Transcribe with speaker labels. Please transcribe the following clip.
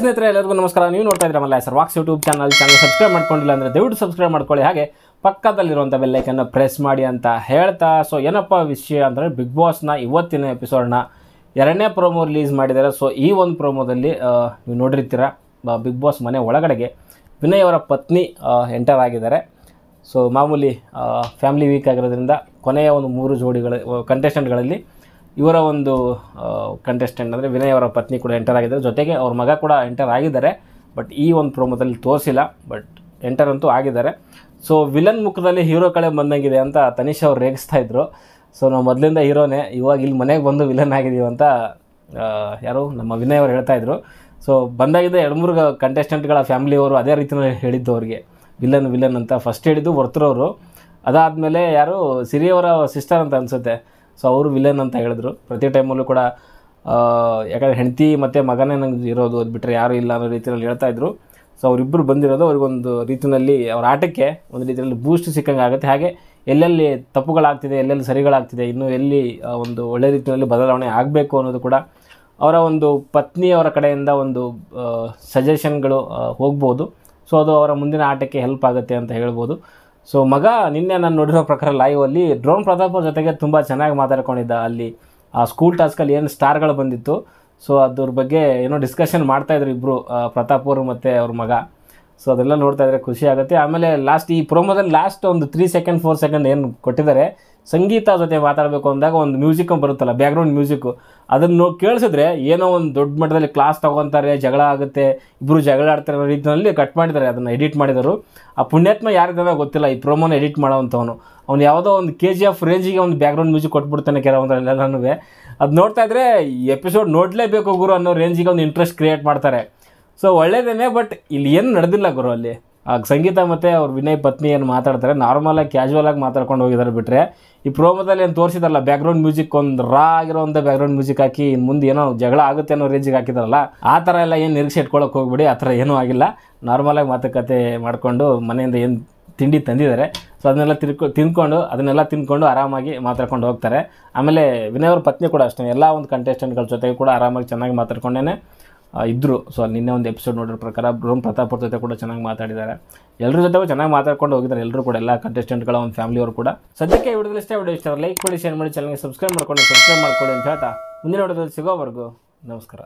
Speaker 1: ಸ್ನೇಹಿತರೆ ಎಲ್ಲರಿಗೂ ನಮಸ್ಕಾರ ನೀವು ನೋಡ್ತಾ ಇದ್ದೀರಾ ಮಲ್ಲ ಸರ್ ವಾಕ್ಸ್ ಯೂಟ್ಯೂಬ್ ಚಾನಲ್ ಚಾನಲ್ ಸಬ್ಸ್ಕ್ರೈಬ್ ಮಾಡ್ಕೊಂಡಿಲ್ಲ ಅಂದರೆ ದಯವಿಟ್ಟು ಸಬ್ಸ್ಕ್ರೈಬ್ ಮಾಡ್ಕೊಳ್ಳಿ ಹಾಗೆ ಪಕ್ಕದಲ್ಲಿರುವಂಥ ಬೆಲ್ಲೈಕನ್ನು ಪ್ರೆಸ್ ಮಾಡಿ ಅಂತ ಹೇಳ್ತಾ ಸೊ ಏನಪ್ಪ ವಿಷಯ ಅಂದರೆ ಬಿಗ್ ಬಾಸ್ನ ಇವತ್ತಿನ ಎಪಿಸೋಡ್ನ ಎರಡನೇ ಪ್ರೋಮೋ ರಿಲೀಸ್ ಮಾಡಿದ್ದಾರೆ ಸೊ ಈ ಒಂದು ಪ್ರೋಮೋದಲ್ಲಿ ನೀವು ನೋಡಿರ್ತೀರ ಬಿಗ್ ಬಾಸ್ ಮನೆ ಒಳಗಡೆಗೆ ವಿನಯ್ ಅವರ ಪತ್ನಿ ಎಂಟರ್ ಆಗಿದ್ದಾರೆ ಸೊ ಮಾಮೂಲಿ ಫ್ಯಾಮಿಲಿ ವೀಕ್ ಆಗಿರೋದ್ರಿಂದ ಕೊನೆಯ ಒಂದು ಮೂರು ಜೋಡಿಗಳ ಕಂಟೆಸ್ಟೆಂಟ್ಗಳಲ್ಲಿ ಇವರ ಒಂದು ಕಂಟೆಸ್ಟೆಂಟ್ ಅಂದರೆ ವಿನಯ್ ಅವರ ಪತ್ನಿ ಕೂಡ ಎಂಟರ್ ಆಗಿದ್ದಾರೆ ಜೊತೆಗೆ ಅವ್ರ ಮಗ ಕೂಡ ಎಂಟರ್ ಆಗಿದ್ದಾರೆ ಬಟ್ ಈ ಒಂದು ಪ್ರೋಮೋದಲ್ಲಿ ತೋರಿಸಿಲ್ಲ ಬಟ್ ಎಂಟರ್ ಅಂತೂ ಆಗಿದ್ದಾರೆ ಸೊ ವಿಲನ್ ಮುಖದಲ್ಲಿ ಹೀರೋ ಕಡೆ ಬಂದಂಗಿದೆ ಅಂತ ತನಿಷ್ ಅವ್ರು ರೇಗಿಸ್ತಾ ಇದ್ರು ಸೊ ನಾವು ಮೊದಲಿಂದ ಹೀರೋನೇ ಇವಾಗ ಇಲ್ಲಿ ಮನೆಗೆ ಬಂದು ವಿಲನ್ ಆಗಿದ್ದೀವಿ ಅಂತ ಯಾರು ನಮ್ಮ ವಿನಯ್ ಅವರು ಹೇಳ್ತಾಯಿದ್ರು ಸೊ ಬಂದಾಗಿದ್ದ ಎರಡು ಮೂರು ಕಂಟೆಸ್ಟೆಂಟ್ಗಳ ಫ್ಯಾಮಿಲಿಯವರು ಅದೇ ರೀತಿಯಲ್ಲಿ ಹೇಳಿದ್ದು ಅವ್ರಿಗೆ ವಿಲನ್ ವಿಲನ್ ಅಂತ ಫಸ್ಟ್ ಹೇಳಿದ್ದು ವರ್ತರವರು ಅದಾದಮೇಲೆ ಯಾರು ಸಿರಿಯವರ ಸಿಸ್ಟರ್ ಅಂತ ಅನಿಸುತ್ತೆ ಸೊ ಅವರು ವಿಲನ್ ಅಂತ ಹೇಳಿದ್ರು ಪ್ರತಿ ಟೈಮಲ್ಲೂ ಕೂಡ ಯಾಕಂದರೆ ಹೆಂಡತಿ ಮತ್ತು ಮಗನೇ ನಂಗೆ ಇರೋದು ಅದು ಬಿಟ್ಟರೆ ಯಾರೂ ಇಲ್ಲ ಅನ್ನೋ ರೀತಿಯಲ್ಲಿ ಹೇಳ್ತಾಯಿದ್ರು ಸೊ ಅವರಿಬ್ಬರು ಬಂದಿರೋದು ಅವ್ರಿಗೊಂದು ರೀತಿಯಲ್ಲಿ ಅವ್ರ ಆಟಕ್ಕೆ ಒಂದು ರೀತಿಯಲ್ಲಿ ಬೂಸ್ಟ್ ಸಿಕ್ಕಂಗೆ ಆಗುತ್ತೆ ಹಾಗೆ ಎಲ್ಲೆಲ್ಲಿ ತಪ್ಪುಗಳಾಗ್ತಿದೆ ಎಲ್ಲೆಲ್ಲಿ ಸರಿಗಳಾಗ್ತಿದೆ ಇನ್ನೂ ಎಲ್ಲಿ ಒಂದು ಒಳ್ಳೆ ರೀತಿಯಲ್ಲಿ ಬದಲಾವಣೆ ಆಗಬೇಕು ಅನ್ನೋದು ಕೂಡ ಅವರ ಒಂದು ಪತ್ನಿಯವರ ಕಡೆಯಿಂದ ಒಂದು ಸಜೆಷನ್ಗಳು ಹೋಗ್ಬೋದು ಸೊ ಅದು ಅವರ ಮುಂದಿನ ಆಟಕ್ಕೆ ಹೆಲ್ಪ್ ಆಗುತ್ತೆ ಅಂತ ಹೇಳ್ಬೋದು ಸೊ ಮಗ ನಿನ್ನೆ ನಾನು ನೋಡಿರೋ ಪ್ರಕಾರ ಅಲ್ಲಿ ಡ್ರೋನ್ ಪ್ರತಾಪ್ ಜೊತೆಗೆ ತುಂಬ ಚೆನ್ನಾಗಿ ಮಾತಾಡ್ಕೊಂಡಿದ್ದ ಅಲ್ಲಿ ಆ ಸ್ಕೂಲ್ ಟಾಸ್ಕಲ್ಲಿ ಏನು ಸ್ಟಾರ್ಗಳು ಬಂದಿತ್ತು ಸೊ ಅದ್ರ ಬಗ್ಗೆ ಏನೋ ಡಿಸ್ಕಷನ್ ಮಾಡ್ತಾಯಿದ್ರು ಇಬ್ಬರು ಪ್ರತಾಪ್ ಅವರು ಮತ್ತು ಅವ್ರ ಮಗ ಸೊ ಅದೆಲ್ಲ ನೋಡ್ತಾ ಇದ್ರೆ ಖುಷಿ ಆಗುತ್ತೆ ಆಮೇಲೆ ಲಾಸ್ಟ್ ಈ ಪ್ರೋಮೋದಲ್ಲಿ ಲಾಸ್ಟ್ ಒಂದು ತ್ರೀ ಸೆಕೆಂಡ್ ಫೋರ್ ಸೆಕೆಂಡ್ ಏನು ಕೊಟ್ಟಿದ್ದಾರೆ ಸಂಗೀತ ಜೊತೆ ಮಾತಾಡಬೇಕು ಅಂದಾಗ ಒಂದು ಮ್ಯೂಸಿಕ್ ಬರುತ್ತಲ್ಲ ಬ್ಯಾಕ್ಗ್ರೌಂಡ್ ಮ್ಯೂಸಿಕ್ ಅದನ್ನು ಕೇಳಿಸಿದ್ರೆ ಏನೋ ಒಂದು ದೊಡ್ಡ ಮಟ್ಟದಲ್ಲಿ ಕ್ಲಾಸ್ ತೊಗೊತಾರೆ ಜಗಳ ಆಗುತ್ತೆ ಇಬ್ಬರು ಜಗಳ ಆಡ್ತಾರೆ ಅನ್ನೋ ರೀತಿಯಲ್ಲಿ ಕಟ್ ಮಾಡಿದ್ದಾರೆ ಅದನ್ನು ಎಡಿಟ್ ಮಾಡಿದರು ಆ ಪುಣ್ಯಾತ್ಮ ಯಾರಿದ್ದಾನೋ ಗೊತ್ತಿಲ್ಲ ಈ ಪ್ರೋಮೋನ ಎಡಿಟ್ ಮಾಡೋವಂಥವನು ಅವ್ನು ಯಾವುದೋ ಒಂದು ಕೆ ಜಿ ಎಫ್ ರೇಂಜಿಗೆ ಒಂದು ಬ್ಯಾಕ್ಗ್ರೌಂಡ್ ಮ್ಯೂಸಿಕ್ ಕೊಟ್ಬಿಡ್ತಾನೆ ಕೆಲವೊಂದರಲ್ಲೆಲ್ಲನೂ ಅದು ನೋಡ್ತಾ ಇದ್ರೆ ಎಪಿಸೋಡ್ ನೋಡಲೇಬೇಕು ಗುರು ಅನ್ನೋ ರೇಂಜಿಗೆ ಒಂದು ಇಂಟ್ರೆಸ್ಟ್ ಕ್ರಿಯೇಟ್ ಮಾಡ್ತಾರೆ ಸೊ ಒಳ್ಳೇದೇನೆ ಬಟ್ ಇಲ್ಲಿ ಏನು ನಡೆದಿಲ್ಲ ಗುರು ಅಲ್ಲಿ ಆಗ ಸಂಗೀತ ಮತ್ತು ಅವ್ರ ವಿನಯ್ ಪತ್ನಿ ಏನು ಮಾತಾಡ್ತಾರೆ ನಾರ್ಮಲಾಗಿ ಆಗಿ ಮಾತಾಡ್ಕೊಂಡು ಹೋಗಿದ್ದಾರೆ ಬಿಟ್ಟರೆ ಈ ಪ್ರೋಮೋದಲ್ಲಿ ಏನು ತೋರಿಸಿದಾರಲ್ಲ ಬ್ಯಾಕ್ಗ್ರೌಂಡ್ ಮ್ಯೂಸಿಕ್ ಒಂದು ರಾ ಬ್ಯಾಕ್ ಬ್ಯಾಕ್ಗ್ರೌಂಡ್ ಮ್ಯೂಸಿಕ್ ಹಾಕಿ ಇನ್ನು ಮುಂದೆ ಏನೋ ಜಗಳ ಆಗುತ್ತೆ ಅನ್ನೋ ರೇಂಜಿಗೆ ಹಾಕಿದಾರಲ್ಲ ಆ ಥರ ಎಲ್ಲ ಏನು ನಿರೀಕ್ಷೆ ಇಟ್ಕೊಳ್ಳೋಕೆ ಹೋಗ್ಬಿಡಿ ಆ ಥರ ಏನೂ ಆಗಿಲ್ಲ ನಾರ್ಮಲಾಗಿ ಮಾತುಕತೆ ಮಾಡಿಕೊಂಡು ಮನೆಯಿಂದ ಏನು ತಿಂಡಿ ತಂದಿದ್ದಾರೆ ಸೊ ಅದನ್ನೆಲ್ಲ ತಿರ್ಕೊ ತಿನ್ಕೊಂಡು ಅದನ್ನೆಲ್ಲ ತಿಂದ್ಕೊಂಡು ಆರಾಮಾಗಿ ಮಾತಾಡ್ಕೊಂಡು ಹೋಗ್ತಾರೆ ಆಮೇಲೆ ವಿನಯ್ ಅವ್ರ ಪತ್ನಿ ಕೂಡ ಅಷ್ಟೇ ಎಲ್ಲ ಒಂದು ಕಂಟೆಸ್ಟೆಂಟ್ಗಳ ಜೊತೆಗೆ ಕೂಡ ಆರಾಮಾಗಿ ಚೆನ್ನಾಗಿ ಮಾತಾಡ್ಕೊಂಡೇನೆ ಇದ್ದರು ಸೊ ಅಲ್ಲಿ ನಿನ್ನೆ ಒಂದು ಎಪಿಸೋಡ್ ನೋಡಿರೋ ಪ್ರಕಾರ ರೋಮ್ ಪ್ರತಾಪ್ ಅವ್ರ ಜೊತೆ ಕೂಡ ಚೆನ್ನಾಗಿ ಮಾತಾಡಿದ್ದಾರೆ ಎಲ್ಲರ ಜೊತೆ ಚೆನ್ನಾಗಿ ಮಾತಾಡ್ಕೊಂಡು ಹೋಗಿದ್ದಾರೆ ಎಲ್ಲರೂ ಕೂಡ ಎಲ್ಲ ಕಂಟೆಸ್ಟೆಂಟ್ಗಳ ಒಂದು ಫ್ಯಾಮಿಲಿ ಅವರು ಕೂಡ ಸದ್ಯಕ್ಕೆ ವಿಡಿಯೋದಲ್ಲಿ ಇಷ್ಟ ವಿಡಿಯೋ ಇಷ್ಟ ಲೈಕ್ ಮಾಡಿ ಶೇರ್ ಮಾಡಿ ಚಾನಲ್ಗೆ ಸಬ್ಸ್ಕ್ರೈಬ್ ಮಾಡ್ಕೊಂಡು ಸಬ್ಸ್ಕ್ರೈಬ್ ಮಾಡ್ಕೊಡಿ ಅಂತ ಹೇಳ್ತಾ ಮುಂದಿನ ವಿಡಿಯೋದಲ್ಲಿ ಸಿಗೋವರೆಗೂ ನಮಸ್ಕಾರ